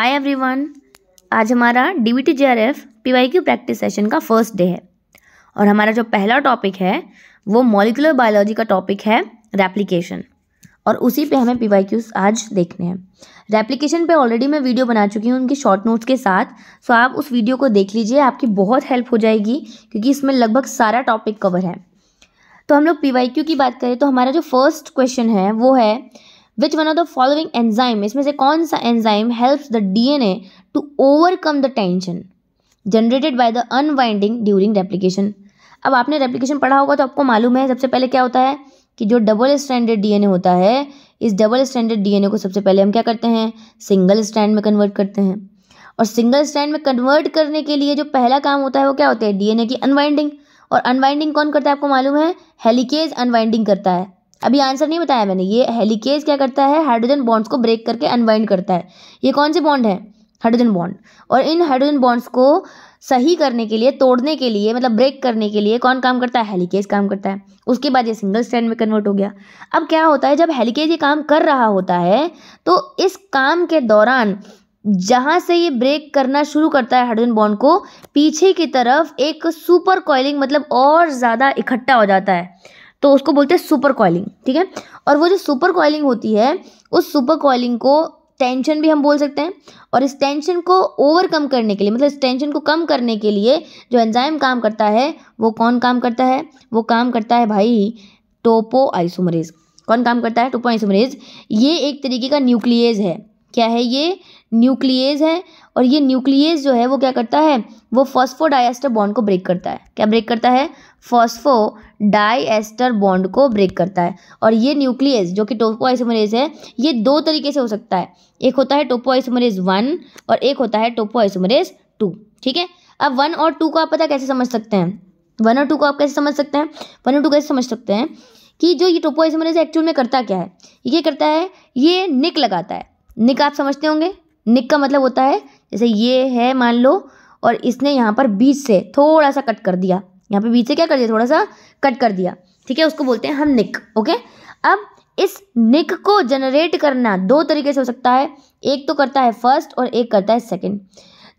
हाय everyone आज हमारा D B T J R F P Y Q practice session का first day है और हमारा जो पहला टॉपिक है वो मॉलिकुलर बायोलॉजी का टॉपिक है रेप्लिकेशन और उसी पे हमें पी वाई क्यूज आज देखने हैं रेप्लिकेशन पे ऑलरेडी मैं वीडियो बना चुकी हूँ उनके शॉर्ट नोट्स के साथ सो आप उस वीडियो को देख लीजिए आपकी बहुत हेल्प हो जाएगी क्योंकि इसमें लगभग सारा टॉपिक कवर है तो हम लोग पी वाई क्यू की बात करें तो हमारा जो फर्स्ट क्वेश्चन है वो है which one of the following enzyme इसमें से कौन सा enzyme helps the DNA to overcome the tension generated by the unwinding during replication अब आपने रेप्लीकेशन पढ़ा होगा तो आपको मालूम है सबसे पहले क्या होता है कि जो डबल स्टैंडर्ड डीएनए होता है इस डबल स्टैंडर्ड डीएनए को सबसे पहले हम क्या करते हैं सिंगल स्टैंड में कन्वर्ट करते हैं और सिंगल स्टैंड में कन्वर्ट करने के लिए जो पहला काम होता है वो क्या होता है डीएनए की अनवाइंडिंग और अनवाइंडिंग कौन करता है आपको मालूम है हेलिकेज अनवाइंडिंग करता है अभी आंसर नहीं बताया मैंने ये हेलीकेज क्या करता है हाइड्रोजन बॉन्ड्स को ब्रेक करके अनवाइंड करता है ये कौन से बॉन्ड है हाइड्रोजन बॉन्ड और इन हाइड्रोजन बॉन्ड्स को सही करने के लिए तोड़ने के लिए मतलब ब्रेक करने के लिए कौन काम करता है हेलीकेज काम करता है उसके बाद ये सिंगल स्टैंड में कन्वर्ट हो गया अब क्या होता है जब हेलीकेज ये काम कर रहा होता है तो इस काम के दौरान जहाँ से ये ब्रेक करना शुरू करता है हाइड्रोजन बॉन्ड को पीछे की तरफ एक सुपर कॉइलिंग मतलब और ज़्यादा इकट्ठा हो जाता है तो उसको बोलते हैं सुपर कॉइलिंग ठीक है और वो जो सुपर कॉइलिंग होती है उस सुपर कॉइलिंग को टेंशन भी हम बोल सकते हैं और इस टेंशन को ओवरकम करने के लिए मतलब इस टेंशन को कम करने के लिए जो एंजाइम काम करता है वो कौन काम करता है वो काम करता है भाई टोपो आइसोमरेज कौन काम करता है टोपो आइसोमरेज ये एक तरीके का न्यूक्लियज है क्या है ये न्यूक्लियज है और ये न्यूक्लियस जो है वो क्या करता है वो फॉस्फो डाइस्टर बॉन्ड को ब्रेक करता है क्या ब्रेक करता है फॉस्फो डाइएस्टर बॉन्ड को ब्रेक करता है और ये न्यूक्लियस जो कि टोपो आइसोमरेज है ये दो तरीके से हो सकता है एक होता है टोपो आइसोमरेज वन और एक होता है टोपो आइसोमरेज टू ठीक है अब वन और टू को आप पता कैसे समझ सकते हैं वन और टू को आप कैसे समझ सकते हैं वन और टू कैसे समझ सकते हैं कि जो ये टोपो आइसोमरेज एक्चुअल में करता क्या है ये करता है ये निक लगाता है निक आप समझते होंगे निक का मतलब होता है जैसे ये है मान लो और इसने यहाँ पर बीच से थोड़ा सा कट कर दिया यहाँ पे बीच से क्या कर दिया थोड़ा सा कट कर दिया ठीक है उसको बोलते हैं हम निक ओके अब इस निक को जनरेट करना दो तरीके से हो सकता है एक तो करता है फर्स्ट और एक करता है सेकेंड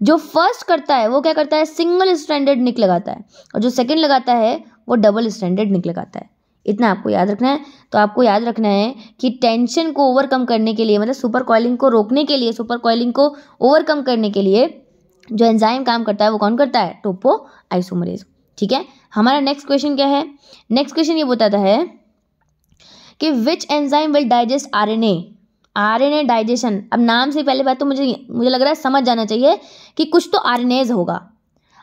जो फर्स्ट करता है वो क्या करता है सिंगल स्टैंडर्ड निक लगाता है और जो सेकंड लगाता है वो डबल स्टैंडर्ड निक लगाता है इतना आपको याद रखना है तो आपको याद रखना है कि टेंशन को ओवरकम करने के लिए मतलब सुपर कॉइलिंग को रोकने के लिए सुपर कॉइलिंग को ओवरकम करने के लिए जो एंजाइम काम करता है वो कौन करता है टोपो आइसोमरेज ठीक है हमारा नेक्स्ट क्वेश्चन क्या है नेक्स्ट क्वेश्चन ये बताता है कि which enzyme will digest R N A R N A digestion अब नाम से पहले बात तो मुझे मुझे लग रहा है समझ जाना चाहिए कि कुछ तो आर एन एज होगा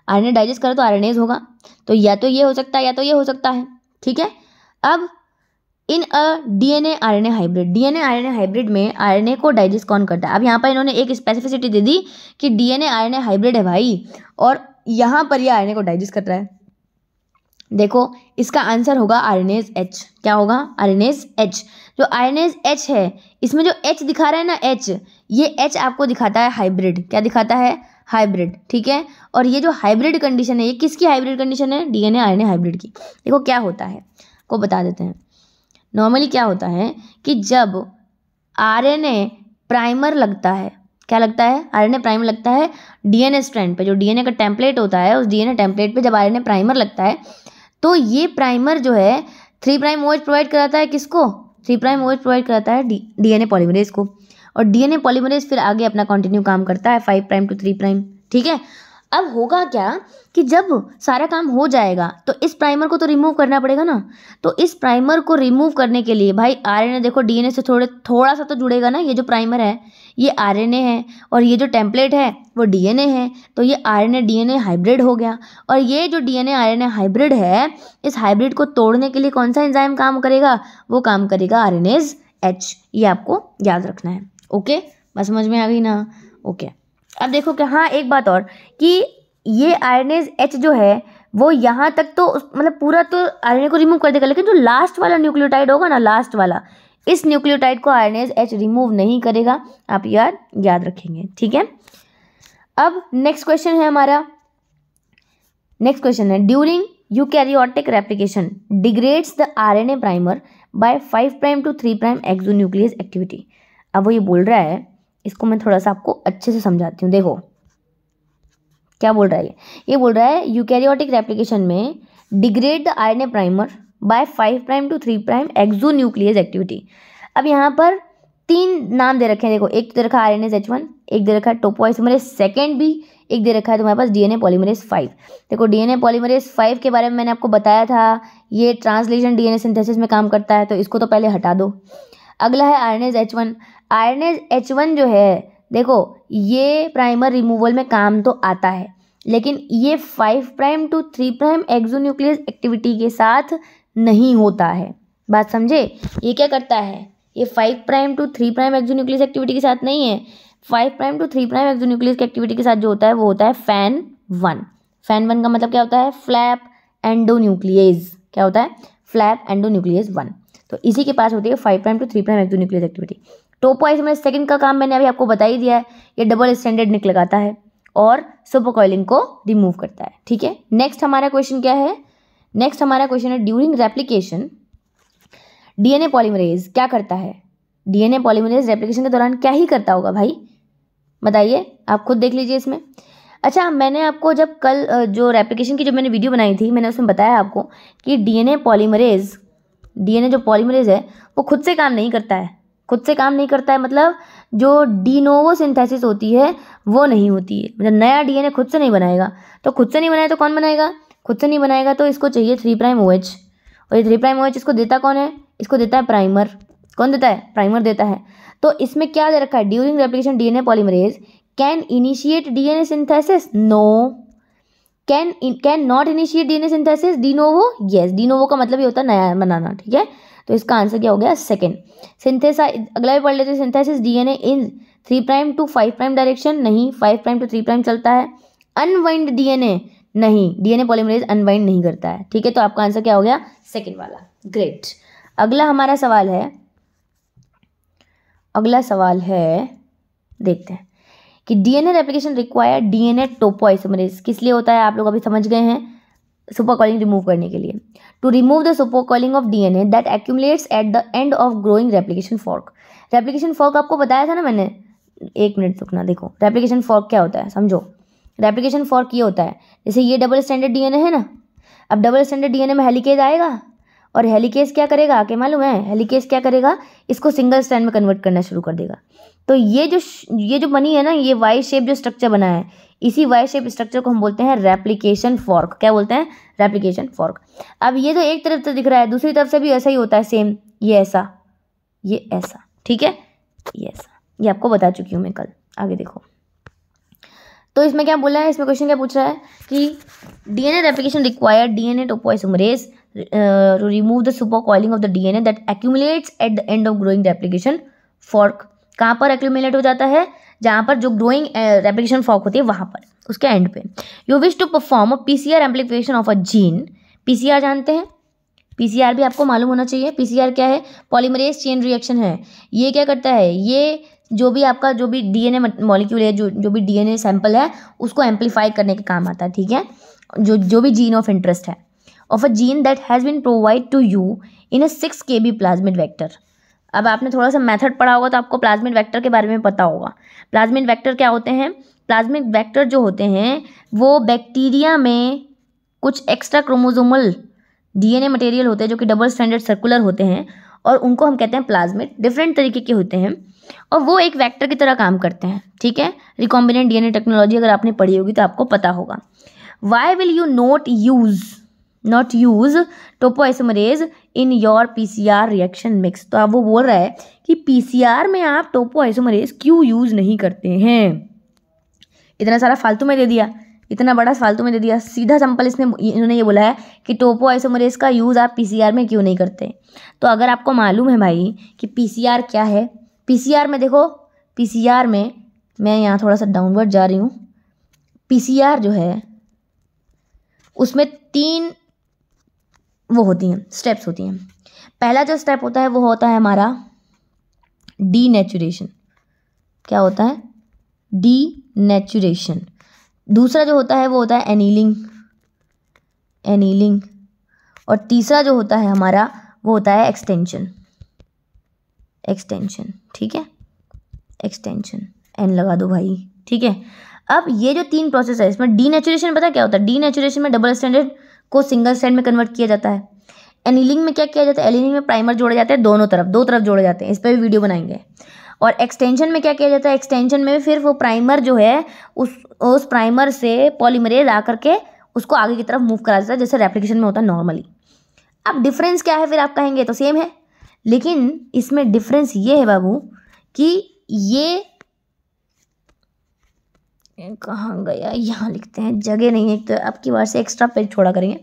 आर एन ए डाइजेस्ट करो तो आर एन एज होगा तो या तो ये हो सकता है या तो ये हो सकता है ठीक है अब in a DNA RNA hybrid DNA RNA hybrid में आरएनए को डाइजेस्ट कौन करता है अब यहाँ पर इन्होंने एक स्पेसिफिसिटी दे दी कि डीएनए आरएनए हाइब्रिड है भाई और यहाँ पर ये आरएनए को डाइजेस्ट कर रहा है देखो इसका आंसर होगा आरएनएज एच क्या होगा आरएनएज एच जो आरएनएज एच है इसमें जो एच दिखा रहा है ना एच ये एच आपको दिखाता है हाइब्रिड क्या दिखाता है हाइब्रिड ठीक है और ये जो हाइब्रिड कंडीशन है ये किसकी हाइब्रिड कंडीशन है डीएनए आरएनए हाइब्रिड की देखो क्या होता है को बता देते हैं नॉर्मली क्या होता है कि जब आर प्राइमर लगता है क्या लगता है आर प्राइमर लगता है डीएनए स्ट्रैंड पे जो डीएनए का टेम्पलेट होता है उस डीएनए टेम्पलेट पे जब आर प्राइमर लगता है तो ये प्राइमर जो है थ्री प्राइम ओज प्रोवाइड कराता है किसको थ्री प्राइम ओज प्रोवाइड कराता है डीएनए पॉलीमरेज को और डीएनए पॉलीमरेज फिर आगे अपना कंटिन्यू काम करता है five prime to three prime ठीक है अब होगा क्या कि जब सारा काम हो जाएगा तो इस प्राइमर को तो रिमूव करना पड़ेगा ना तो इस प्राइमर को रिमूव करने के लिए भाई आरएनए देखो डीएनए से थोड़े थोड़ा सा तो जुड़ेगा ना ये जो प्राइमर है ये आरएनए है और ये जो टेम्पलेट है वो डीएनए है तो ये आरएनए डीएनए हाइब्रिड हो गया और ये जो एन ए हाइब्रिड है इस हाइब्रिड को तोड़ने के लिए कौन सा इंजाइम काम करेगा वो काम करेगा आर एच ये आपको याद रखना है ओके बस समझ में आ गई ना ओके अब देखो कि हाँ एक बात और कि ये आयरनेज एच जो है वो यहाँ तक तो मतलब पूरा तो आर को रिमूव कर देगा लेकिन जो लास्ट वाला न्यूक्लियोटाइड होगा ना लास्ट वाला इस न्यूक्लियोटाइड को आर एच रिमूव नहीं करेगा आप याद याद रखेंगे ठीक है अब नेक्स्ट क्वेश्चन है हमारा नेक्स्ट क्वेश्चन है during eukaryotic replication degrades the a primer by five prime to three prime exonuclease activity अब वो ये बोल रहा है इसको मैं थोड़ा सा आपको अच्छे से समझाती हूँ देखो क्या बोल रहा है ये ये बोल रहा है यूकैरियोटिक रेप्लिकेशन में degrade the R primer by five prime to three prime exonuclease activity अब यहाँ पर तीन नाम दे रखे हैं देखो एक दे रखा आर एन एच वन एक दे रखा है टोपोइस मेरे सेकेंड भी एक दे रखा है तुम्हारे पास डीएनए पॉलीमरेज फाइव देखो डीएनए पॉलीमरेज फाइव के बारे में मैंने आपको बताया था ये ट्रांसलेशन डीएनए सिंथेसिस में काम करता है तो इसको तो पहले हटा दो अगला है RNase H one RNase H one जो है देखो ये प्राइमर रिमूवल में काम तो आता है लेकिन ये five prime to three prime exonuclease activity के साथ नहीं होता है बात समझे ये क्या करता है ये five prime to three prime exonuclease activity के साथ नहीं है five prime to three prime exonuclease की एक्टिविटी के साथ जो होता है वो होता है फैन वन फैन वन का मतलब क्या होता है फ्लैप न्यूक्लियस क्या होता है फ्लैप एंडोन्यूक्लियस वन तो इसी के पास होती है five prime to three prime nuclease activity टोपोइज में सेकंड का काम मैंने अभी आपको बता ही दिया है ये डबल स्टैंडर्ड निक लगाता है और सुपरकॉइलिंग को रिमूव करता है ठीक है नेक्स्ट हमारा क्वेश्चन क्या है नेक्स्ट हमारा क्वेश्चन है ड्यूरिंग रेप्लीकेशन डीएनए पॉलीमरेज क्या करता है डीएनए पॉलीमरेज रेप्लीकेशन के दौरान क्या ही करता होगा भाई बताइए आप खुद देख लीजिए इसमें अच्छा मैंने आपको जब कल जो रेप्लीकेशन की जो मैंने वीडियो बनाई थी मैंने उसमें बताया आपको कि डीएनए पॉलीमरेज डीएनए जो पॉलीमरेज है वो खुद से काम नहीं करता है खुद से काम नहीं करता है मतलब जो डीनोवो सिंथेसिस होती है वो नहीं होती है मतलब नया डीएनए खुद से नहीं बनाएगा तो खुद से नहीं बनाए तो कौन बनाएगा खुद से नहीं बनाएगा तो इसको चाहिए थ्री प्राइम ओ एच और ये थ्री प्राइम ओ एच इसको देता कौन है इसको देता है प्राइमर कौन देता है प्राइमर देता है तो इसमें क्या दे रखा है during replication DNA polymerase can initiate DNA synthesis no can can not initiate DNA synthesis de novo yes de novo का मतलब ये होता है नया बनाना ठीक है तो इसका आंसर क्या हो गया सेकेंड सिंथेसाइज अगला भी पढ़ लेते हैं synthesis DNA in three prime to five prime direction नहीं five prime to three prime चलता है अनवाइंड डीएनए नहीं डीएनए पॉलीमरेज अनवाइंड नहीं करता है ठीक है तो आपका आंसर क्या हो गया सेकेंड वाला ग्रेट अगला हमारा सवाल है अगला सवाल है देखते हैं कि DNA replication require DNA topoisomerase किस लिए होता है आप लोग अभी समझ गए हैं सुपर कॉलिंग रिमूव करने के लिए to remove the super coiling of DNA that accumulates at the end of growing replication fork replication fork आपको बताया था ना मैंने एक मिनट रुकना देखो रेप्लिकेशन फॉर्क क्या होता है समझो रेप्लिकेशन फॉर्क ये होता है जैसे ये डबल स्टैंडर्ड डीएनए है ना अब डबल स्टैंडर्ड डीएनए में हेलीकेज आएगा और हेलीकेज क्या करेगा आके मालूम है हेलीकेज क्या करेगा इसको सिंगल स्टैंड में कन्वर्ट करना शुरू कर देगा तो ये जो ये जो बनी है ना ये वाई शेप जो स्ट्रक्चर बना है इसी वाई शेप स्ट्रक्चर को हम बोलते हैं रेप्लीकेशन फॉर्क क्या बोलते हैं रेप्लीकेशन फॉर्क अब ये जो तो एक तरफ से दिख रहा है दूसरी तरफ से भी ऐसा ही होता है सेम ये ऐसा ये ऐसा ठीक है ये ऐसा ये आपको बता चुकी हूँ मैं कल आगे देखो तो इसमें क्या बोला है इसमें क्वेश्चन क्या पूछ रहा है कि DNA replication required DNA topoisomerase to remove the super coiling of the DNA that accumulates at the end of growing replication fork कहाँ पर एक्यूमिलेट हो जाता है जहाँ पर जो ग्रोइंग रेप्लीकेशन फॉक होती है वहाँ पर उसके एंड पे you wish to perform P C R amplification of a gene P C R जानते हैं पी सी आर भी आपको मालूम होना चाहिए पी सी आर क्या है पॉलीमरेज चेन रिएक्शन है ये क्या करता है ये जो भी आपका जो भी डी एन ए मॉलिक्यूल है जो जो भी डी एन ए सैम्पल है उसको एम्पलीफाई करने के काम आता है ठीक है जो जो भी जीन ऑफ इंटरेस्ट है of a gene that has been provide to you in a six K B plasmid vector अब आपने थोड़ा सा मेथड पढ़ा होगा तो आपको प्लाज्मिक वेक्टर के बारे में पता होगा प्लाज्मिक वेक्टर क्या होते हैं प्लाज्मिक वेक्टर जो होते हैं वो बैक्टीरिया में कुछ एक्स्ट्रा क्रोमोजोमल डीएनए मटेरियल होते हैं जो कि डबल स्टैंडर्ड सर्कुलर होते हैं और उनको हम कहते हैं प्लाज्मिक डिफरेंट तरीके के होते हैं और वो एक वैक्टर की तरह काम करते हैं ठीक है रिकॉम्बिनेंट डी टेक्नोलॉजी अगर आपने पढ़ी होगी तो आपको पता होगा why will you not use not use topoisomerase in your P C R reaction mix तो अब वो बोल रहा है कि पी सी आर में आप टोपो आइसोमरेज क्यों यूज़ नहीं करते हैं इतना सारा फालतू में दे दिया इतना बड़ा फालतू में दे दिया सीधा सिंपल इसने इन्होंने ये बोला है कि टोपो आइसोमरेज का यूज़ आप आर में क्यों नहीं करते तो अगर आपको मालूम है भाई कि आर क्या है आर में देखो आर में मैं यहाँ थोड़ा सा डाउनवर्ड जा रही हूँ आर जो है उसमें तीन वो होती हैं स्टेप्स होती हैं पहला जो स्टेप होता है वो होता है हमारा डी नेचुरेशन क्या होता है डी नेचुरेशन दूसरा जो होता है वो होता है एनीलिंग एनीलिंग और तीसरा जो होता है हमारा वो होता है एक्सटेंशन एक्सटेंशन ठीक है एक्सटेंशन एन लगा दो भाई ठीक है अब ये जो तीन प्रोसेस है इसमें डी नेचुरेशन पता क्या होता है डी नेचुरेशन में डबल स्टैंडर्ड को सिंगल स्टैंड में कन्वर्ट किया जाता है एनिलिंग में क्या किया जाता है एनिलिंग में प्राइमर जोड़े जाते हैं दोनों तरफ दो तरफ जोड़े जाते हैं इस पर भी वीडियो बनाएंगे और एक्सटेंशन में क्या किया जाता है एक्सटेंशन में फिर वो प्राइमर जो है उस उस प्राइमर से पॉलीमरेज आकर के उसको आगे की तरफ मूव करा जाता है जैसे रेप्लीकेशन में होता है नॉर्मली अब डिफरेंस क्या है फिर आप कहेंगे तो सेम है लेकिन इसमें डिफरेंस ये है बाबू कि ये हैं कहाँ गया यहाँ लिखते हैं जगह नहीं है तो आपकी बार से एक्स्ट्रा पेज छोड़ा करेंगे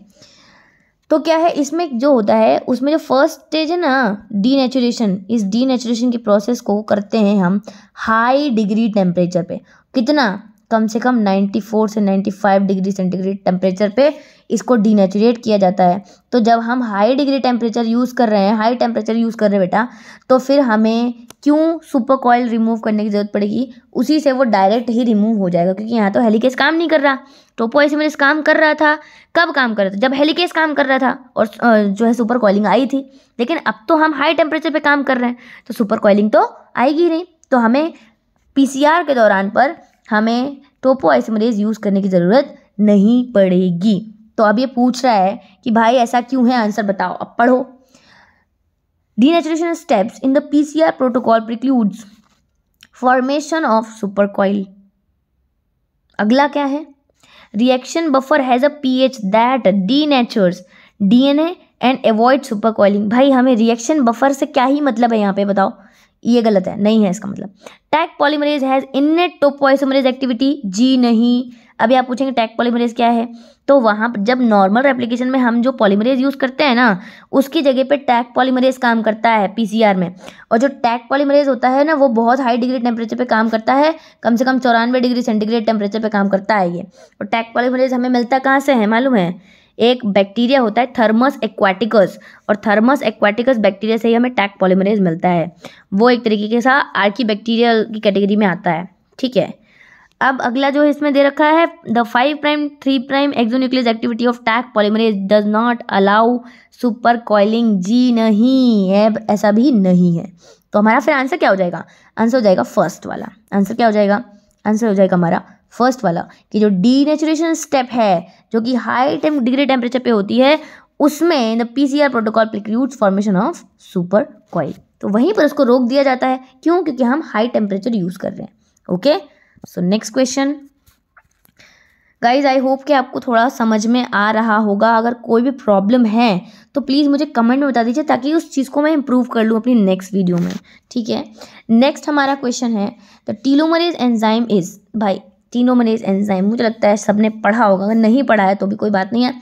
तो क्या है इसमें जो होता है उसमें जो फर्स्ट स्टेज है ना डी नेचुरेशन इस डी नेचुरेशन की प्रोसेस को करते हैं हम हाई डिग्री टेम्परेचर पे कितना कम से कम 94 से 95 डिग्री सेंटीग्रेड टेम्परेचर पे इसको डीनेचुरेट किया जाता है तो जब हम हाई डिग्री टेम्परेचर यूज़ कर रहे हैं हाई टेम्परेचर यूज़ कर रहे हैं बेटा तो फिर हमें क्यों सुपर कॉयल रिमूव करने की ज़रूरत पड़ेगी उसी से वो डायरेक्ट ही रिमूव हो जाएगा क्योंकि यहाँ तो हेलीकेस काम नहीं कर रहा टोपो मेरे काम कर रहा था कब काम कर रहा था जब हेलीकेस काम कर रहा था और जो है सुपर कॉलिंग आई थी लेकिन अब तो हम हाई टेम्परेचर पर काम कर रहे हैं तो सुपर कॉलिंग तो आएगी नहीं तो हमें पी के दौरान पर हमें टोपो आइसमरेज यूज़ करने की ज़रूरत नहीं पड़ेगी तो अब ये पूछ रहा है कि भाई ऐसा क्यों है आंसर बताओ अब पढ़ो denaturation steps in the PCR protocol precludes formation of super coil अगला क्या है reaction buffer has a pH that denatures DNA and avoid super coiling भाई हमें रिएक्शन बफर से क्या ही मतलब है यहाँ पे बताओ ये गलत है नहीं है इसका मतलब Taq polymerase has in topoisomerase activity जी नहीं अभी आप पूछेंगे टैग पॉलीमरेज क्या है तो वहाँ पर जब नॉर्मल एप्लीकेशन में हम जो पॉलीमरेज यूज़ करते हैं ना उसकी जगह पे टैग पॉलीमरेज काम करता है पीसीआर में और जो टैग पॉलीमरेज होता है ना वो बहुत हाई डिग्री टेम्परेचर पे काम करता है कम से कम चौरानवे डिग्री सेंटीग्रेड टेम्परेचर पर काम करता है ये और टैग पॉलीमरेज हमें मिलता कहाँ से है मालूम है एक बैक्टीरिया होता है थर्मस एक्वाटिकस और थर्मस एक्वाटिकस बैक्टीरिया से ही हमें टैग पॉलीमरेज मिलता है वो एक तरीके के साथ आर्की बैक्टीरियल की कैटेगरी में आता है ठीक है अब अगला जो है इसमें दे रखा है the five prime three prime exonuclease activity of Taq polymerase does not allow super coiling जी नहीं है ऐसा भी नहीं है तो हमारा फिर आंसर क्या हो जाएगा आंसर हो जाएगा फर्स्ट वाला आंसर क्या हो जाएगा आंसर हो जाएगा हमारा फर्स्ट वाला कि जो डीनेचुरेशन स्टेप है जो कि हाई टेम डिग्री टेम्परेचर पे होती है उसमें the PCR protocol precludes formation of super coil तो वहीं पर उसको रोक दिया जाता है क्यों क्योंकि हम हाई टेम्परेचर यूज़ कर रहे हैं okay okay? So next question guys I hope कि आपको थोड़ा समझ में आ रहा होगा अगर कोई भी प्रॉब्लम है तो प्लीज़ मुझे कमेंट में बता दीजिए ताकि उस चीज़ को मैं इम्प्रूव कर लूँ अपनी नेक्स्ट वीडियो में ठीक है नेक्स्ट हमारा क्वेश्चन है द टीलोमरेज एंजाइम इज़ भाई टीलोमरेज एंजाइम मुझे लगता है सबने पढ़ा होगा अगर नहीं पढ़ा है तो भी कोई बात नहीं है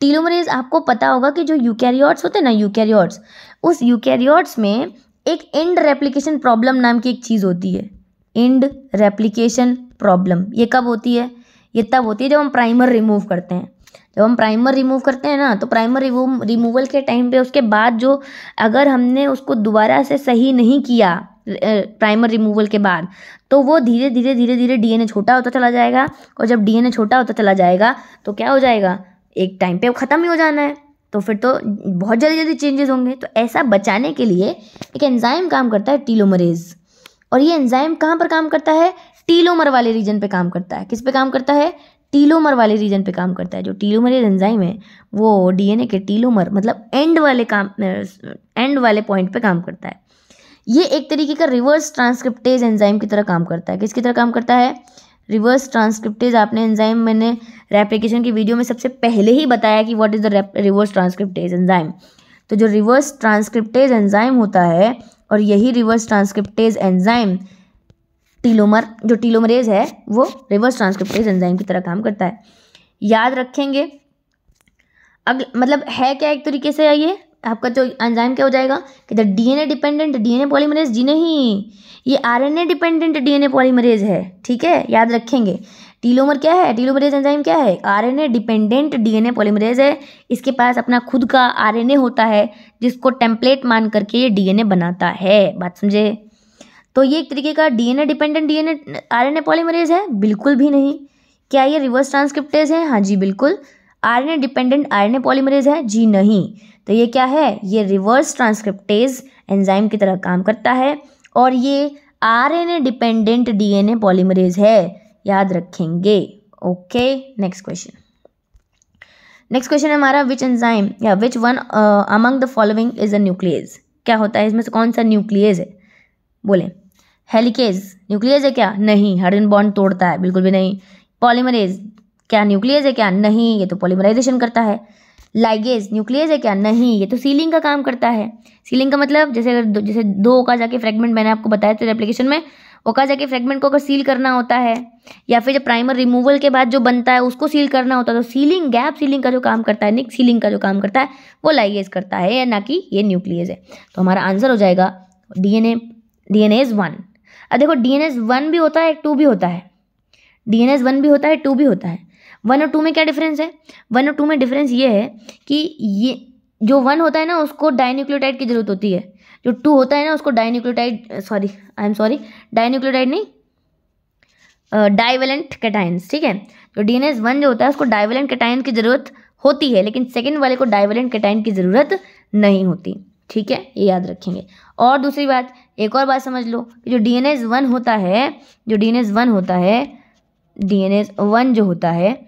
टीलोमरेज आपको पता होगा कि जो यूकैरियोट्स होते हैं ना यूकैरियोट्स उस यूकैरियोट्स में एक एंड रेप्लीकेशन प्रॉब्लम नाम की एक चीज़ होती है इंड रेप्लिकेशन प्रॉब्लम ये कब होती है ये तब होती है जब हम प्राइमर रिमूव करते हैं जब हम प्राइमर रिमूव करते हैं ना तो प्राइमर रिमूव रिमूवल के टाइम पे उसके बाद जो अगर हमने उसको दोबारा से सही नहीं किया प्राइमर रिमूवल के बाद तो वो धीरे धीरे धीरे धीरे डीएनए छोटा होता चला जाएगा और जब डीएनए छोटा होता चला जाएगा तो क्या हो जाएगा एक टाइम पे ख़त्म ही हो जाना है तो फिर तो बहुत जल्दी जल्दी चेंजेस होंगे तो ऐसा बचाने के लिए एक एंजाइम काम करता है टीलोमरेज़ और ये एंजाइम कहाँ पर काम करता है टीलोमर वाले रीजन पे काम करता है किस पे काम करता है टीलोमर वाले रीजन पे काम करता है जो टीलोमर एंजाइम है वो डीएनए के टीलोमर मतलब एंड वाले काम एंड वाले पॉइंट पे काम करता है ये एक तरीके का रिवर्स ट्रांसक्रिप्टेज एंजाइम की तरह काम करता है किसकी तरह काम करता है रिवर्स ट्रांसक्रिप्टेज आपने एंजाइम मैंने रेप्लिकेशन की वीडियो में सबसे पहले ही बताया कि what is the reverse transcriptase enzyme तो जो रिवर्स ट्रांसक्रिप्टेज एंजाइम होता है और यही रिवर्स ट्रांसक्रिप्टेज एंजाइम टीलोमर जो टीलोमरेज है वो रिवर्स ट्रांसक्रिप्टेज एंजाइम की तरह काम करता है याद रखेंगे अगल मतलब है क्या एक तरीके से आइए आपका जो एंजाइम क्या हो जाएगा कि the DNA dependent DNA polymerase जी नहीं ये आरएनए डिपेंडेंट डीएनए पॉलीमरेज है ठीक है याद रखेंगे टीलोमर क्या है टीलोमरेज एंजाइम क्या है आरएनए डिपेंडेंट डीएनए पॉलीमरेज है इसके पास अपना खुद का आरएनए होता है जिसको टेम्पलेट मान करके ये डीएनए बनाता है बात समझे तो ये एक तरीके का DNA dependent DNA RNA polymerase है बिल्कुल भी नहीं क्या ये रिवर्स ट्रांसक्रिप्टेज है हाँ जी बिल्कुल आर डिपेंडेंट आर पॉलीमरेज है जी नहीं तो ये क्या है ये रिवर्स ट्रांसक्रिप्टेज एंजाइम की तरह काम करता है और ये आर डिपेंडेंट डी पॉलीमरेज है याद रखेंगे okay next question next question है हमारा विच एंजाइम या which one among the following is a nuclease क्या होता है इसमें से कौन सा न्यूक्लियस है बोले हेलिकेज न्यूक्लियस है क्या नहीं हाइड्रोजन बॉन्ड तोड़ता है बिल्कुल भी नहीं पॉलीमरेज क्या न्यूक्लियस है क्या नहीं ये तो पॉलीमराइजेशन करता है लाइगेज न्यूक्लियस है क्या नहीं ये तो सीलिंग का काम करता है सीलिंग का मतलब जैसे अगर जैसे दो का जाके फ्रेगमेंट मैंने आपको बताया तो एप्लीकेशन में ओका जाके फ्रेगमेंट को अगर सील करना होता है या फिर जब प्राइमर रिमूवल के बाद जो बनता है उसको सील करना होता है तो सीलिंग गैप सीलिंग का जो काम करता है निक सीलिंग का जो काम करता है वो लाइगेज करता है या ना कि ये न्यूक्लियस है तो हमारा आंसर हो जाएगा D N A D DNase one देखो डी एन एज वन भी होता है टू भी होता है डी एन एज वन भी होता है टू भी होता है वन और टू में क्या डिफरेंस है वन और टू में डिफरेंस ये है कि ये जो वन होता है ना उसको डाइन्यूक्लियोटाइड की ज़रूरत होती है जो टू होता है ना उसको dinucleotide sorry I am sorry dinucleotide नहीं डाइवेलेंट कैटाइन्स ठीक है जो डी वन जो होता है उसको डाइवेलेंट कैटाइन की ज़रूरत होती है लेकिन सेकेंड वाले को डाइवेलेंट कैटाइन की ज़रूरत नहीं होती ठीक है ये याद रखेंगे और दूसरी बात एक और बात समझ लो कि जो डी एन एस वन होता है जो डी एन एस वन होता है डी एन एस वन जो होता है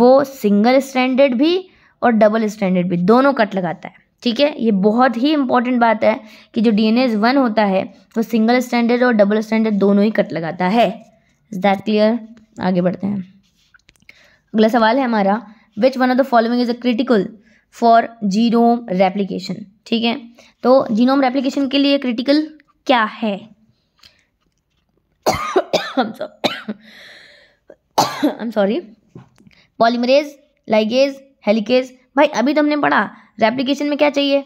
वो सिंगल स्टैंडर्ड भी और डबल स्टैंडर्ड भी दोनों कट लगाता है ठीक है ये बहुत ही इंपॉर्टेंट बात है कि जो डी एन एज वन होता है वो सिंगल स्टैंडर्ड और डबल स्टैंडर्ड दोनों ही कट लगाता है इज दैट क्लियर आगे बढ़ते हैं अगला सवाल है हमारा which one of the following is a critical for genome replication ठीक है तो जीनोम रेप्लीकेशन के लिए क्रिटिकल क्या है I am sorry polymerase ligase helicase भाई अभी तो हमने पढ़ा रेप्लीकेशन में क्या चाहिए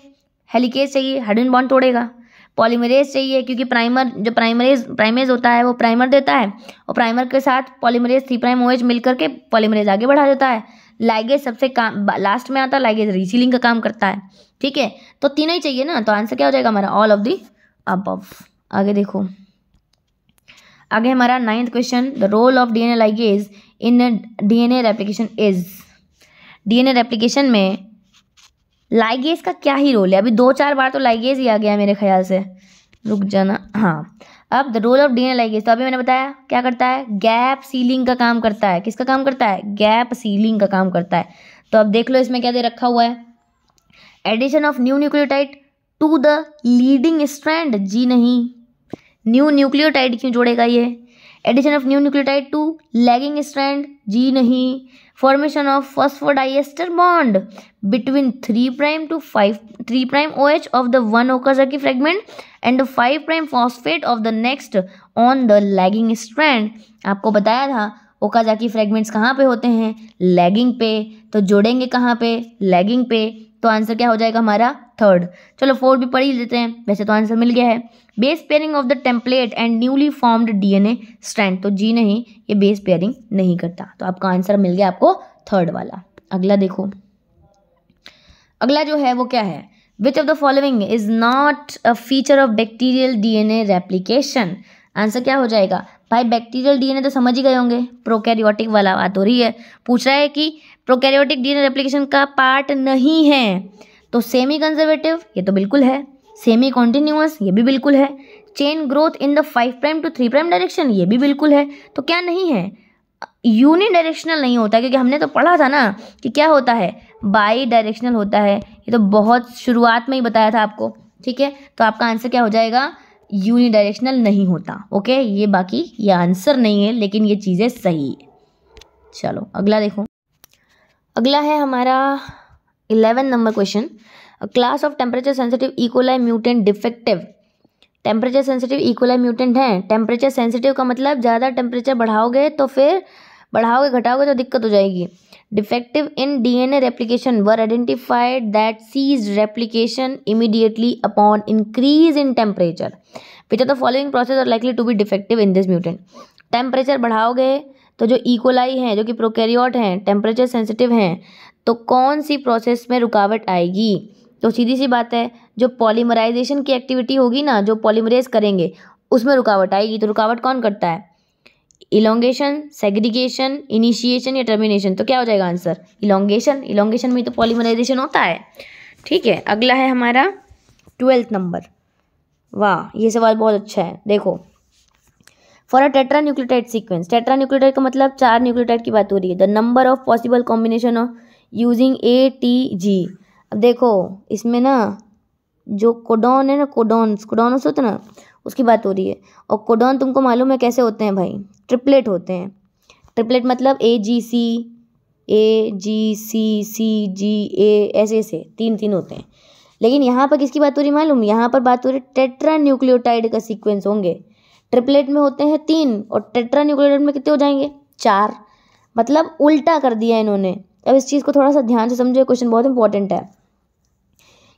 हेलिकेज चाहिए हाइड्रोजन बॉन्ड तोड़ेगा पॉलीमरेज चाहिए क्योंकि प्राइमर जो प्राइमरेज प्राइमेज होता है वो प्राइमर देता है और प्राइमर के साथ पॉलीमरेज थ्री प्राइम ओएच मिल करके पॉलीमरेज आगे बढ़ा देता है लाइगेज सबसे काम लास्ट में आता है लाइगेज रीसीलिंग का काम करता है ठीक है तो तीनों ही चाहिए ना तो आंसर क्या हो जाएगा हमारा ऑल ऑफ दी अब आगे देखो आगे हमारा ninth question the role of DNA ligase in DNA replication is D N में लाइगेज का क्या ही रोल है अभी दो चार बार तो लाइगेज ही आ गया मेरे ख्याल से रुक जाना हाँ अब the role of D N ligase तो अभी मैंने बताया क्या करता है गैप सीलिंग का काम करता है किसका काम करता है गैप सीलिंग का काम करता है तो अब देख लो इसमें क्या दे रखा हुआ है addition of new nucleotide to the leading strand जी नहीं न्यू न्यूक्लियोटाइड क्यों जोड़ेगा ये addition of new nucleotide to lagging strand जी नहीं formation of phosphodiester bond between 3 prime to 5 3 prime OH of the one Okazaki fragment and 5 prime phosphate of the next on the lagging strand आपको बताया था Okazaki fragments कहाँ पे होते हैं lagging पे तो जोड़ेंगे कहाँ पे लैगिंग पे तो आंसर क्या हो जाएगा हमारा थर्ड चलो फोर्थ भी पढ़ ही लेते हैं वैसे तो आंसर मिल गया है base pairing of the template and newly formed DNA strand तो जी नहीं ये बेस पेयरिंग नहीं करता तो आपका आंसर मिल गया आपको थर्ड वाला अगला देखो अगला जो है वो क्या है which of the following is not a feature of bacterial DNA replication answer क्या हो जाएगा भाई बैक्टीरियल डीएनए तो समझ ही गए होंगे प्रोकैरियोटिक वाला बात हो रही है पूछ रहा है कि प्रोकैरियोटिक डीएनए रेप्लिकेशन का पार्ट नहीं है तो सेमी कंजर्वेटिव ये तो बिल्कुल है सेमी कॉन्टिन्यूस ये भी बिल्कुल है chain growth in the five prime to three prime direction ये भी बिल्कुल है तो क्या नहीं है यूनि डायरेक्शनल नहीं होता क्योंकि हमने तो पढ़ा था ना कि क्या होता है बाई डायरेक्शनल होता है ये तो बहुत शुरुआत में ही बताया था आपको ठीक है तो आपका आंसर क्या हो जाएगा यूनि डायरेक्शनल नहीं होता ओके ये बाकी ये आंसर नहीं है लेकिन ये चीज़ें सही है चलो अगला देखो अगला है हमारा eleven number question class of temperature sensitive E coli mutant defective temperature sensitive E coli mutant हैं टेम्परेचर सेंसिटिव का मतलब ज़्यादा टेम्परेचर बढ़ाओगे तो फिर बढ़ाओगे घटाओगे तो दिक्कत हो जाएगी defective in DNA replication were identified that cease replication immediately upon increase in temperature which are the following process are likely to be defective in this mutant temperature बढ़ाओगे तो जो इकोलाई e हैं जो कि प्रोकैरियोट हैं temperature sensitive हैं तो कौन सी प्रोसेस में रुकावट आएगी तो सीधी सी बात है जो पॉलीमराइजेशन की एक्टिविटी होगी ना जो पॉलीमरेज करेंगे उसमें रुकावट आएगी तो रुकावट कौन करता है इलोंगेशन सेग्रीगेशन इनिशिएशन या टर्मिनेशन तो क्या हो जाएगा आंसर इलोंगेशन इलोंगेशन में तो पॉलीमराइजेशन होता है ठीक है अगला है हमारा ट्वेल्थ नंबर वाह ये सवाल बहुत अच्छा है देखो for a tetra nucleotide sequence tetra nucleotide का मतलब चार न्यूक्लियोटाइड की बात हो रही है the number of possible combination of using A T G अब देखो इसमें ना जो कोडॉन है ना कोडॉन्स कोडॉन्स होते ना उसकी बात हो रही है और कोडॉन तुमको मालूम है कैसे होते हैं भाई ट्रिपलेट होते हैं ट्रिपलेट मतलब ए जी सी ए जी सी सी जी ए ऐसे ऐसे तीन तीन होते हैं लेकिन यहाँ पर किसकी बात हो रही मालूम यहाँ पर बात हो रही टेट्रा न्यूक्लियोटाइड का सीक्वेंस होंगे ट्रिपलेट में होते हैं तीन और टेट्रा न्यूक्लियोटाइड में कितने हो जाएंगे चार मतलब उल्टा कर दिया इन्होंने अब इस चीज़ को थोड़ा सा ध्यान से समझो क्वेश्चन बहुत इंपॉर्टेंट है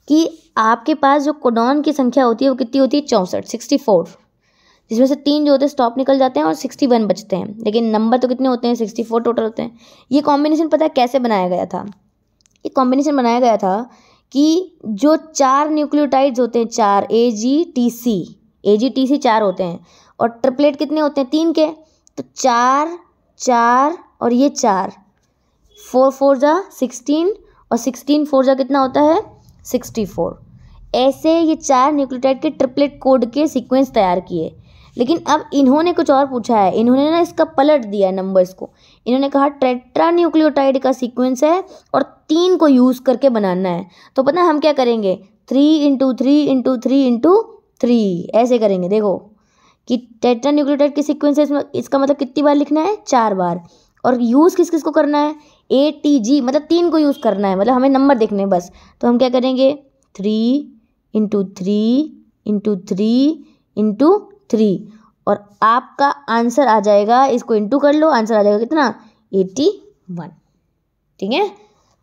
कि आपके पास जो कोडॉन की संख्या होती है वो कितनी होती है चौंसठ सिक्सटी फोर जिसमें से तीन जो होते हैं स्टॉप निकल जाते हैं और सिक्सटी वन बचते हैं लेकिन नंबर तो कितने होते हैं सिक्सटी फोर टोटल होते हैं ये कॉम्बिनेशन पता है कैसे बनाया गया था ये कॉम्बिनेशन बनाया गया था कि जो चार न्यूक्लियोटाइड्स होते हैं चार ए जी टी सी ए जी टी सी चार होते हैं और ट्रिपलेट कितने होते हैं तीन के तो चार चार और ये चार फोर फोर जा सिक्सटीन और सिक्सटीन फोर जा कितना होता है सिक्सटी फोर ऐसे ये चार न्यूक्लियोटाइड के ट्रिपलेट कोड के सीक्वेंस तैयार किए लेकिन अब इन्होंने कुछ और पूछा है इन्होंने ना इसका पलट दिया है नंबर्स को इन्होंने कहा ट्रेट्रा न्यूक्लियोटाइड का सीक्वेंस है और तीन को यूज़ करके बनाना है तो पता हम क्या करेंगे three into three into three into three ऐसे करेंगे देखो कि न्यूक्लियोटाइड की सिक्वेंस है इसमें इसका मतलब कितनी बार लिखना है चार बार और यूज़ किस किस को करना है ए टी जी मतलब तीन को यूज़ करना है मतलब हमें नंबर देखने हैं बस तो हम क्या करेंगे three into three into three into three और आपका आंसर आ जाएगा इसको इंटू कर लो आंसर आ जाएगा कितना एटी वन ठीक है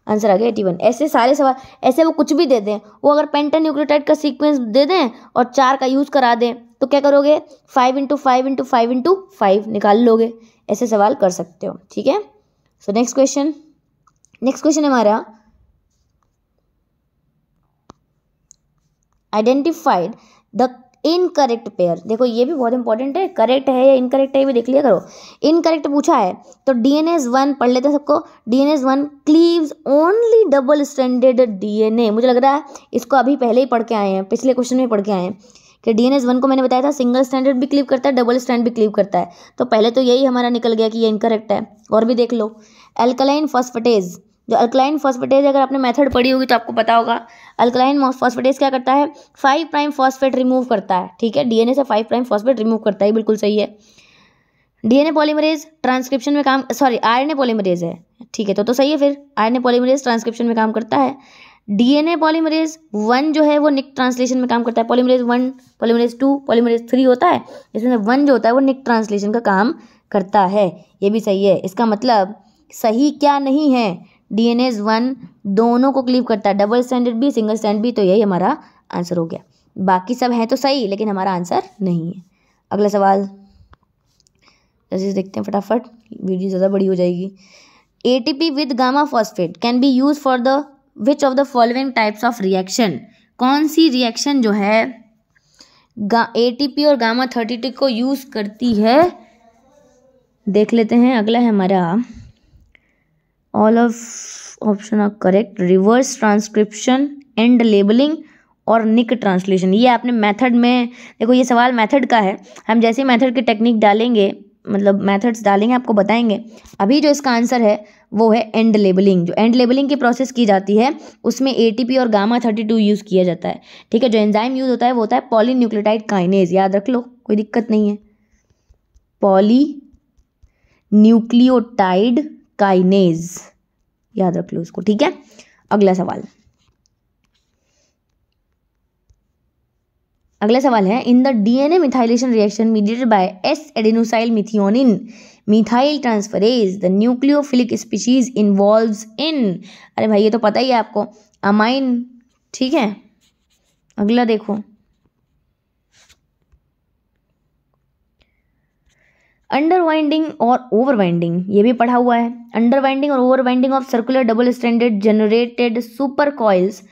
आंसर आ गया एटी वन ऐसे सारे सवाल ऐसे वो कुछ भी दे दें वो अगर पेंटा न्यूक्लियोटाइड का सीक्वेंस दे दें और चार का यूज़ करा दें तो क्या करोगे five into five into five into five निकाल लोगे ऐसे सवाल कर सकते हो ठीक है so next question next question हमारा आइडेंटिफाइड द इनकरेक्ट पेयर देखो ये भी बहुत इंपॉर्टेंट है करेक्ट है या इनकरेक्ट है ये भी देख लिया करो इनकरेक्ट पूछा है तो डी एन वन पढ़ लेते हैं सबको D N one cleave only double standard D N A मुझे लग रहा है इसको अभी पहले ही पढ़ के आए हैं पिछले क्वेश्चन में पढ़ के आए हैं कि डी एन वन को मैंने बताया था सिंगल स्टैंडर्ड भी क्लीव करता है डबल स्टैंड भी क्लीव करता है तो पहले तो यही हमारा निकल गया कि ये इनकरेक्ट है और भी देख लो एल्कलाइन फॉस्फेटेज जो अल्कलाइन फॉस्फेटेज अगर आपने मेथड पढ़ी होगी तो आपको पता होगा अल्कलाइन फॉस्फेटेज क्या करता है फाइव प्राइम फॉस्फेट रिमूव करता है ठीक है डीएनए से फाइव प्राइम फॉस्फेट रिमूव करता है बिल्कुल सही है डीएनए पॉलीमरेज ट्रांसक्रिप्शन में काम सॉरी आरएनए पॉलीमरेज है ठीक है तो तो सही है फिर आरएनए पॉलीमरेज ट्रांसक्रिप्शन में काम करता है डीएनए पॉलीमरेज वन जो है वो निक ट्रांसलेशन में काम करता है polymerase one polymerase two polymerase three होता है इसमें वन जो होता है वो निक ट्रांसलेशन का काम करता है ये भी सही है इसका मतलब सही क्या नहीं है डी एन एज वन दोनों को क्लीव करता है डबल स्टैंडर्ड भी सिंगल स्टैंड भी तो यही हमारा आंसर हो गया बाकी सब है तो सही लेकिन हमारा आंसर नहीं है अगला सवाल जैसे देखते हैं फटाफट वीडियो ज़्यादा बड़ी हो जाएगी A T P with gamma phosphate can be use for the which of the following types of reaction कौन सी रिएक्शन जो है एटीपी और गामा थर्टी टू को यूज़ करती है देख लेते हैं अगला है हमारा all of option are correct reverse transcription end labelling और निक ट्रांसलेशन ये आपने मेथड में देखो ये सवाल मेथड का है हम जैसे मेथड की टेक्निक डालेंगे मतलब मेथड्स डालेंगे आपको बताएंगे अभी जो इसका आंसर है वो है एंड लेबलिंग जो एंड लेबलिंग की प्रोसेस की जाती है उसमें एटीपी और गामा थर्टी टू यूज़ किया जाता है ठीक है जो एंजाइम यूज़ होता है वो होता है पॉली न्यूक्लियोटाइड काइनेज याद रख लो कोई दिक्कत नहीं है पॉली न्यूक्लियोटाइड काइनेज याद रख लो इसको ठीक है अगला सवाल अगला सवाल है in the DNA methylation reaction mediated by S adenosyl methionine methyl transferase the nucleophilic species involves in अरे भाई ये तो पता ही है आपको अमाइन ठीक है अगला देखो अंडरवाइंडिंग और ओवर ये भी पढ़ा हुआ है अंडर और over of circular double standard generated super coils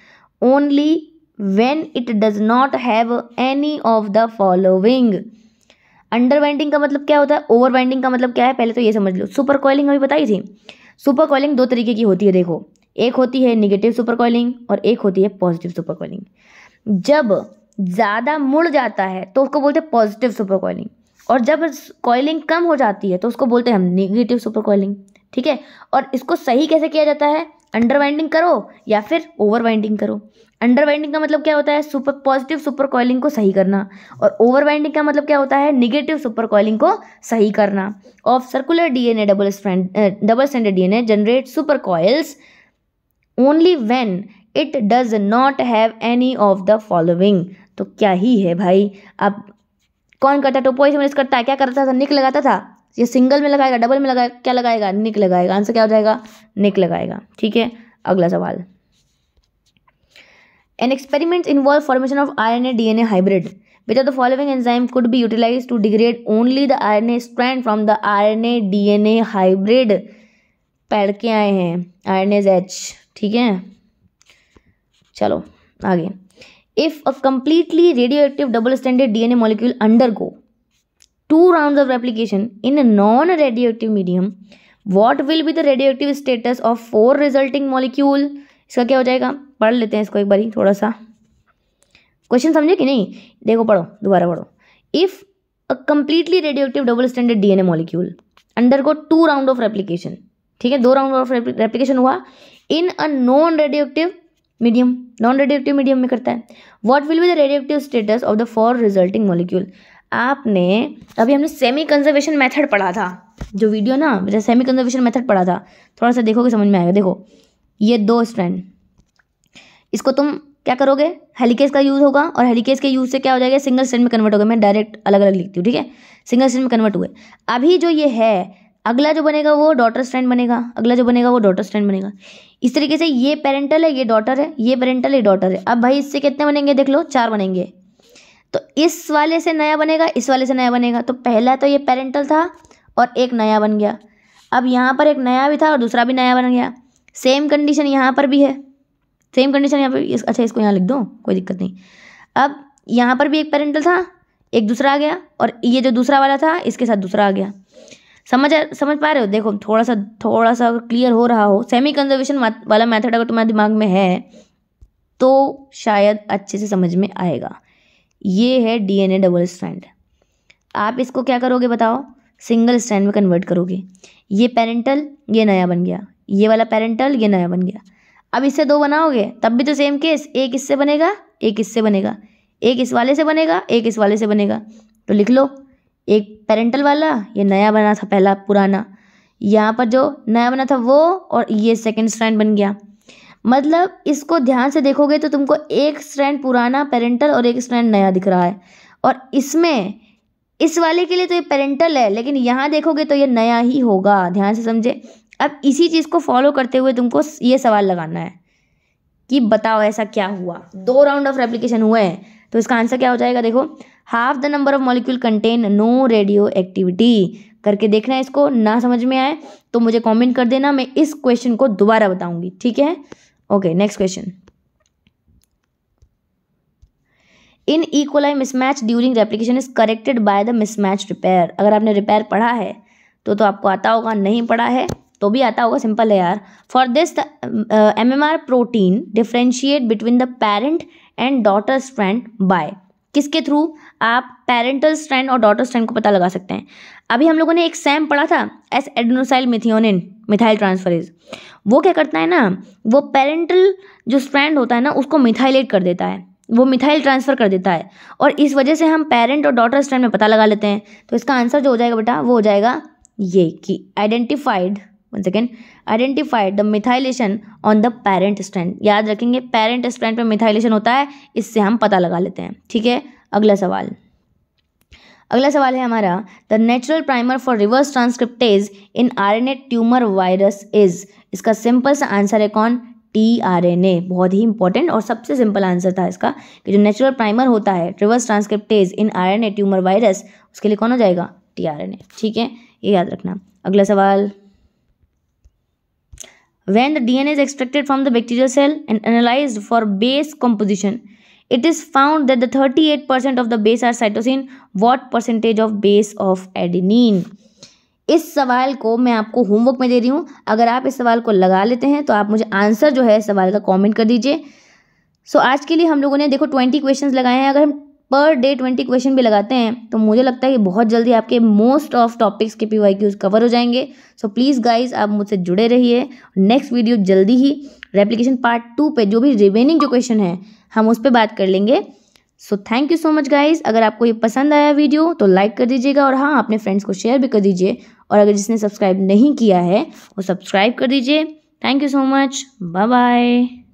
only when it does not have any of the following under winding का मतलब क्या होता है ओवर वाइंडिंग का मतलब क्या है पहले तो ये समझ लो सुपर कॉलिंग अभी बताई थी सुपर कॉलिंग दो तरीके की होती है देखो एक होती है निगेटिव सुपर कॉलिंग और एक होती है पॉजिटिव सुपर कॉलिंग जब ज़्यादा मुड़ जाता है तो उसको बोलते हैं पॉजिटिव सुपर कॉलिंग और जब कॉलिंग कम हो जाती है तो उसको बोलते हैं हम निगेटिव सुपर कॉलिंग ठीक है और इसको सही कैसे किया जाता है अंडर वाइंडिंग करो या फिर ओवर वाइंडिंग करो अंडर वाइंडिंग का मतलब क्या होता है सुपर पॉजिटिव सुपर कॉइलिंग को सही करना और ओवर वाइंडिंग का मतलब क्या होता है निगेटिव सुपर कॉइलिंग को सही करना of circular DNA double double standard DNA generate super coils only when it does not have any of the following तो क्या ही है भाई अब कौन करता टोपोइस करता है क्या करता था निक लगाता था ये सिंगल में लगाएगा डबल में लगाएगा क्या लगाएगा निक लगाएगा आंसर क्या हो जाएगा निक लगाएगा ठीक है अगला सवाल an experiment involve formation of R N A D N A hybrid with the following could be utilize to degrade only the R N A strand from the R N A D N A hybrid पैड के आए हैं are N as H ठीक है चलो आगे if a completely radio active double standard D N A molecule under go two rounds of replication in a non-radioactive medium, what will be the radioactive status of four resulting molecule? इसका क्या हो जाएगा पढ़ लेते हैं इसको एक बारी थोड़ा सा क्वेश्चन समझे कि नहीं देखो पढ़ो दोबारा पढ़ो if a completely radioactive double standard DNA molecule under undergo two round of replication ठीक है दो राउंड ऑफ रेप्लीकेशन हुआ in a non radioactive medium non radioactive medium में करता है what will be the radioactive status of the four resulting molecule आपने अभी हमने सेमी कंजर्वेशन मेथड पढ़ा था जो वीडियो ना मेरा सेमी कंजर्वेशन मेथड पढ़ा था थोड़ा सा देखोगे समझ में आएगा देखो ये दो स्ट्रैंड इसको तुम क्या करोगे हेलीकेस का यूज़ होगा और हेलीकेस के यूज़ से क्या हो जाएगा सिंगल स्ट्रैंड में कन्वर्ट होगा मैं डायरेक्ट अलग अलग लिखती हूँ ठीक है सिंगल स्ट्रैंड में कन्वर्ट हुए अभी जो ये है अगला जो बनेगा वो डॉटर स्ट्रैंड बनेगा अगला जो बनेगा वो डॉटर स्ट्रैंड बनेगा इस तरीके से ये पेरेंटल है ये डॉटर है ये पेरेंटल ये डॉटर है अब भाई इससे कितने बनेंगे देख लो चार बनेंगे तो इस वाले से नया बनेगा इस वाले से नया बनेगा तो पहला तो ये पेरेंटल था और एक नया बन गया अब यहाँ पर एक नया भी था और दूसरा भी नया बन गया सेम कंडीशन यहाँ पर भी है सेम कंडीशन यहाँ पर इस, अच्छा इसको यहाँ लिख दो कोई दिक्कत नहीं अब यहाँ पर भी एक पेरेंटल था एक दूसरा आ गया और ये जो दूसरा वाला था इसके साथ दूसरा आ गया समझ समझ पा रहे हो देखो थोड़ा सा थोड़ा सा क्लियर हो रहा हो सेमी कंजर्वेशन वाला मेथड अगर तुम्हारे दिमाग में है तो शायद अच्छे से समझ में आएगा ये है डीएनए डबल स्ट्रैंड आप इसको क्या करोगे बताओ सिंगल स्ट्रैंड में कन्वर्ट करोगे ये पेरेंटल ये नया बन गया ये वाला पेरेंटल ये नया बन गया अब इससे दो बनाओगे तब भी तो सेम केस एक इससे बनेगा एक इससे बनेगा एक इस वाले से बनेगा एक इस वाले से बनेगा तो लिख लो एक पेरेंटल वाला ये नया बना था पहला पुराना यहाँ पर जो नया बना था वो और ये सेकेंड स्ट्रैंड बन गया मतलब इसको ध्यान से देखोगे तो तुमको एक स्ट्रैंड पुराना पेरेंटल और एक स्ट्रैंड नया दिख रहा है और इसमें इस वाले के लिए तो ये पेरेंटल है लेकिन यहाँ देखोगे तो ये नया ही होगा ध्यान से समझे अब इसी चीज़ को फॉलो करते हुए तुमको ये सवाल लगाना है कि बताओ ऐसा क्या हुआ दो राउंड ऑफ रेप्लीकेशन हुए हैं तो इसका आंसर क्या हो जाएगा देखो half the number of molecule contain no radio activity करके देखना है इसको ना समझ में आए तो मुझे कमेंट कर देना मैं इस क्वेश्चन को दोबारा बताऊंगी ठीक है okay next question in E coli mismatch during replication is corrected by the mismatch repair अगर आपने रिपेयर पढ़ा है तो तो आपको आता होगा नहीं पढ़ा है तो भी आता होगा सिंपल है यार for this M M R protein differentiate between the parent and daughter strand by किसके थ्रू आप पेरेंटल स्ट्रैंड और डॉटर स्ट्रैंड को पता लगा सकते हैं अभी हम लोगों ने एक सैम पढ़ा था S adenosyl methionine methyl transferase वो क्या करता है ना वो पेरेंटल जो स्ट्रैंड होता है ना उसको मिथाइलेट कर देता है वो मिथाइल ट्रांसफ़र कर देता है और इस वजह से हम पेरेंट और डॉटर स्ट्रैंड में पता लगा लेते हैं तो इसका आंसर जो हो जाएगा बेटा वो हो जाएगा ये कि identified one second identified the methylation on the parent strand याद रखेंगे पेरेंट स्ट्रैंड पर मिथाइलेशन होता है इससे हम पता लगा लेते हैं ठीक है अगला सवाल अगला सवाल है हमारा the natural primer for reverse transcriptase in a tumour virus is इसका सिंपल सा आंसर है कौन टी आर एन ए बहुत ही इंपॉर्टेंट और सबसे सिंपल आंसर था इसका कि जो नेचुरल प्राइमर होता है reverse transcriptase in R N A tumour virus उसके लिए कौन हो जाएगा टी आर एन ए ठीक है ये याद रखना अगला सवाल when the dna is extracted from the bacterial cell and analyse for base composition it is found that the 38% of the base are cytosine what percentage of base of adenine इस सवाल को मैं आपको होमवर्क में दे रही हूँ अगर आप इस सवाल को लगा लेते हैं तो आप मुझे आंसर जो है सवाल का कमेंट कर दीजिए सो so, आज के लिए हम लोगों ने देखो ट्वेंटी क्वेश्चंस लगाए हैं अगर हम पर डे ट्वेंटी क्वेश्चन भी लगाते हैं तो मुझे लगता है कि बहुत जल्दी आपके मोस्ट ऑफ टॉपिक्स के पी वाई कवर हो जाएंगे सो प्लीज़ गाइज आप मुझसे जुड़े रहिए नेक्स्ट वीडियो जल्दी ही रेप्लीकेशन पार्ट टू पे जो भी रिमेनिंग जो क्वेश्चन है हम उस पर बात कर लेंगे so thank you so much guys अगर आपको ये पसंद आया वीडियो तो लाइक कर दीजिएगा और हाँ अपने फ्रेंड्स को शेयर भी कर दीजिए और अगर जिसने सब्सक्राइब नहीं किया है वो सब्सक्राइब कर दीजिए thank you so much bye bye